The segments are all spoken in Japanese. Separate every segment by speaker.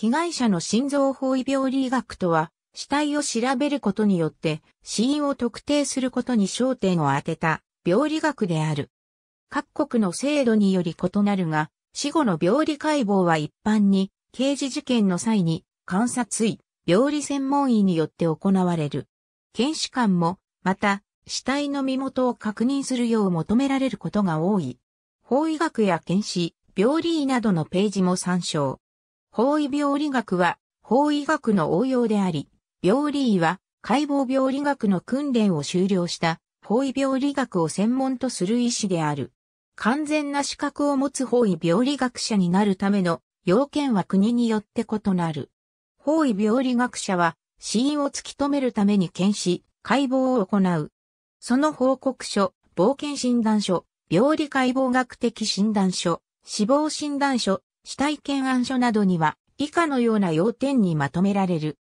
Speaker 1: 被害者の心臓包囲病理学とは、死体を調べることによって死因を特定することに焦点を当てた病理学である。各国の制度により異なるが、死後の病理解剖は一般に刑事事件の際に監察医、病理専門医によって行われる。検視官も、また、死体の身元を確認するよう求められることが多い。法医学や検視、病理医などのページも参照。包囲病理学は法医学の応用であり、病理医は解剖病理学の訓練を修了した包囲病理学を専門とする医師である。完全な資格を持つ包囲病理学者になるための要件は国によって異なる。包囲病理学者は死因を突き止めるために検視、解剖を行う。その報告書、冒険診断書、病理解剖学的診断書、死亡診断書、死体検案書などには以下のような要点にまとめられる。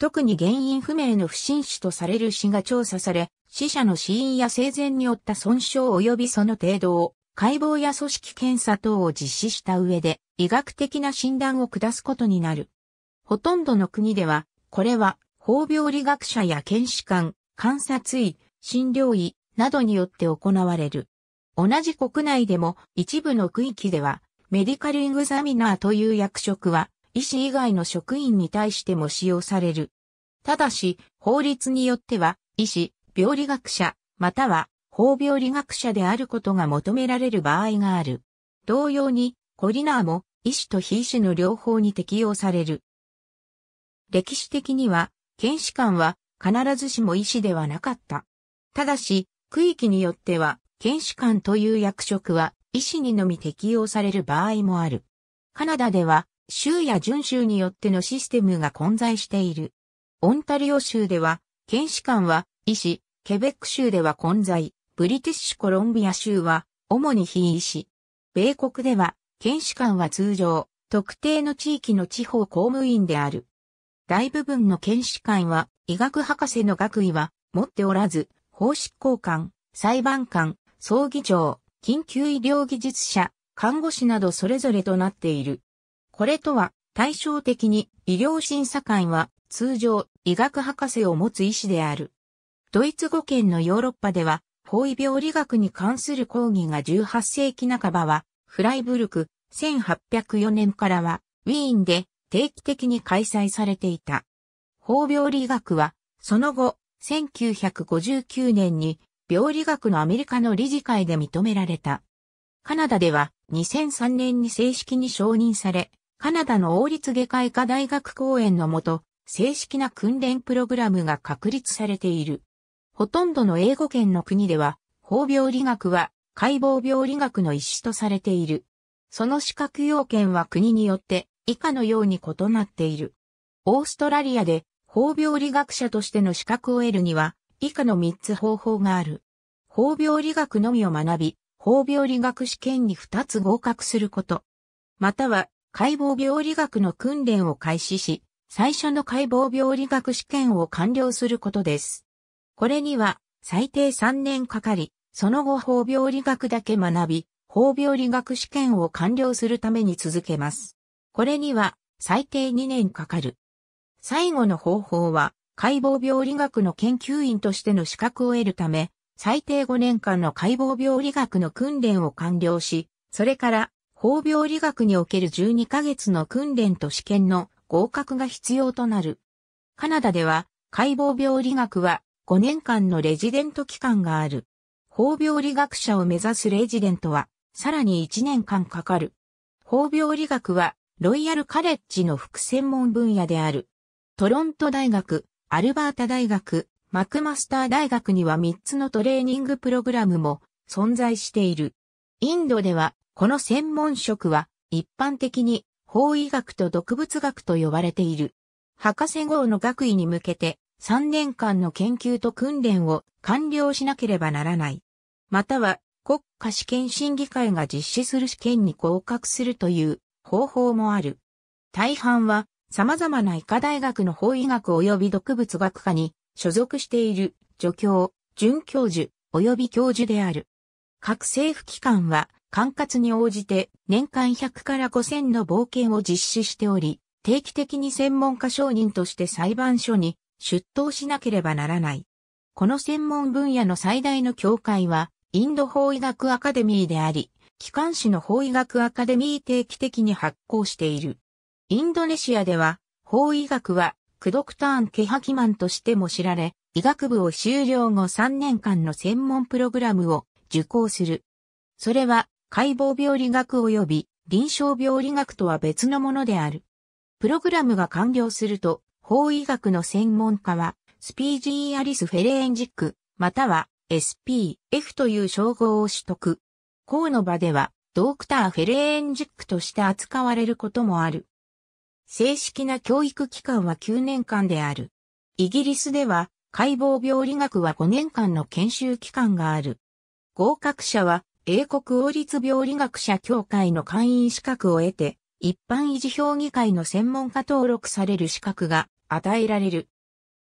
Speaker 1: 特に原因不明の不審死とされる死が調査され、死者の死因や生前によった損傷及びその程度を解剖や組織検査等を実施した上で医学的な診断を下すことになる。ほとんどの国では、これは法病理学者や検視官、観察医、診療医などによって行われる。同じ国内でも一部の区域ではメディカルエグザミナーという役職は、医師以外の職員に対しても使用される。ただし、法律によっては、医師、病理学者、または、法病理学者であることが求められる場合がある。同様に、コリナーも、医師と非医師の両方に適用される。歴史的には、検視官は必ずしも医師ではなかった。ただし、区域によっては、検視官という役職は医師にのみ適用される場合もある。カナダでは、州や準州によってのシステムが混在している。オンタリオ州では、検視官は医師、ケベック州では混在、ブリティッシュコロンビア州は主に非医師。米国では、検視官は通常、特定の地域の地方公務員である。大部分の検視官は、医学博士の学位は持っておらず、法執行官、裁判官、葬儀長、緊急医療技術者、看護師などそれぞれとなっている。これとは、対照的に医療審査官は通常医学博士を持つ医師である。ドイツ語圏のヨーロッパでは、法医病理学に関する講義が18世紀半ばは、フライブルク、1804年からは、ウィーンで定期的に開催されていた。法病理学は、その後、1959年に病理学のアメリカの理事会で認められた。カナダでは2003年に正式に承認され、カナダの王立外科医科大学講演のもと、正式な訓練プログラムが確立されている。ほとんどの英語圏の国では、法病理学は解剖病理学の一種とされている。その資格要件は国によって以下のように異なっている。オーストラリアで法病理学者としての資格を得るには、以下の3つ方法がある。法病理学のみを学び、法病理学試験に2つ合格すること。または、解剖病理学の訓練を開始し、最初の解剖病理学試験を完了することです。これには、最低3年かかり、その後法病理学だけ学び、法病理学試験を完了するために続けます。これには、最低2年かかる。最後の方法は、解剖病理学の研究員としての資格を得るため、最低5年間の解剖病理学の訓練を完了し、それから、法病理学における12ヶ月の訓練と試験の合格が必要となる。カナダでは、解剖病理学は5年間のレジデント期間がある。法病理学者を目指すレジデントは、さらに1年間かかる。法病理学は、ロイヤルカレッジの副専門分野である。トロント大学、アルバータ大学、マクマスター大学には3つのトレーニングプログラムも存在している。インドでは、この専門職は一般的に法医学と毒物学と呼ばれている。博士号の学位に向けて3年間の研究と訓練を完了しなければならない。または国家試験審議会が実施する試験に合格するという方法もある。大半は様々な医科大学の法医学及び毒物学科に所属している助教、准教授及び教授である。各政府機関は管轄に応じて年間100から5000の冒険を実施しており、定期的に専門家承認として裁判所に出頭しなければならない。この専門分野の最大の協会は、インド法医学アカデミーであり、機関紙の法医学アカデミー定期的に発行している。インドネシアでは、法医学は、クドクターン・ケハキマンとしても知られ、医学部を修了後3年間の専門プログラムを受講する。それは、解剖病理学及び臨床病理学とは別のものである。プログラムが完了すると、法医学の専門家は、スピージーアリス・フェレエンジック、または SPF という称号を取得。校の場では、ドクター・フェレエンジックとして扱われることもある。正式な教育期間は9年間である。イギリスでは、解剖病理学は5年間の研修期間がある。合格者は、英国王立病理学者協会の会員資格を得て、一般維持評議会の専門家登録される資格が与えられる。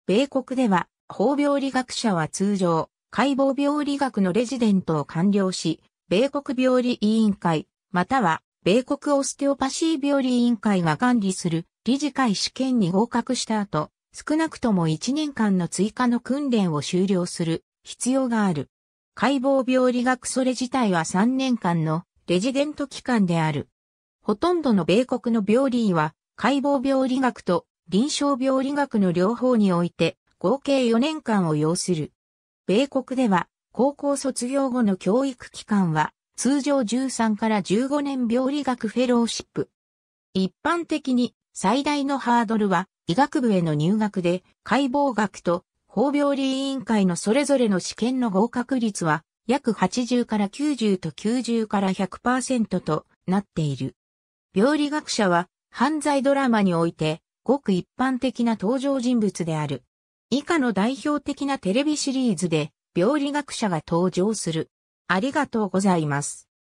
Speaker 1: 米国では、法病理学者は通常、解剖病理学のレジデントを完了し、米国病理委員会、または米国オステオパシー病理委員会が管理する理事会試験に合格した後、少なくとも1年間の追加の訓練を終了する必要がある。解剖病理学それ自体は3年間のレジデント期間である。ほとんどの米国の病理医は解剖病理学と臨床病理学の両方において合計4年間を要する。米国では高校卒業後の教育期間は通常13から15年病理学フェローシップ。一般的に最大のハードルは医学部への入学で解剖学と法病理委員会のそれぞれの試験の合格率は約80から90と90から100%となっている。病理学者は犯罪ドラマにおいてごく一般的な登場人物である。以下の代表的なテレビシリーズで病理学者が登場する。ありがとうございます。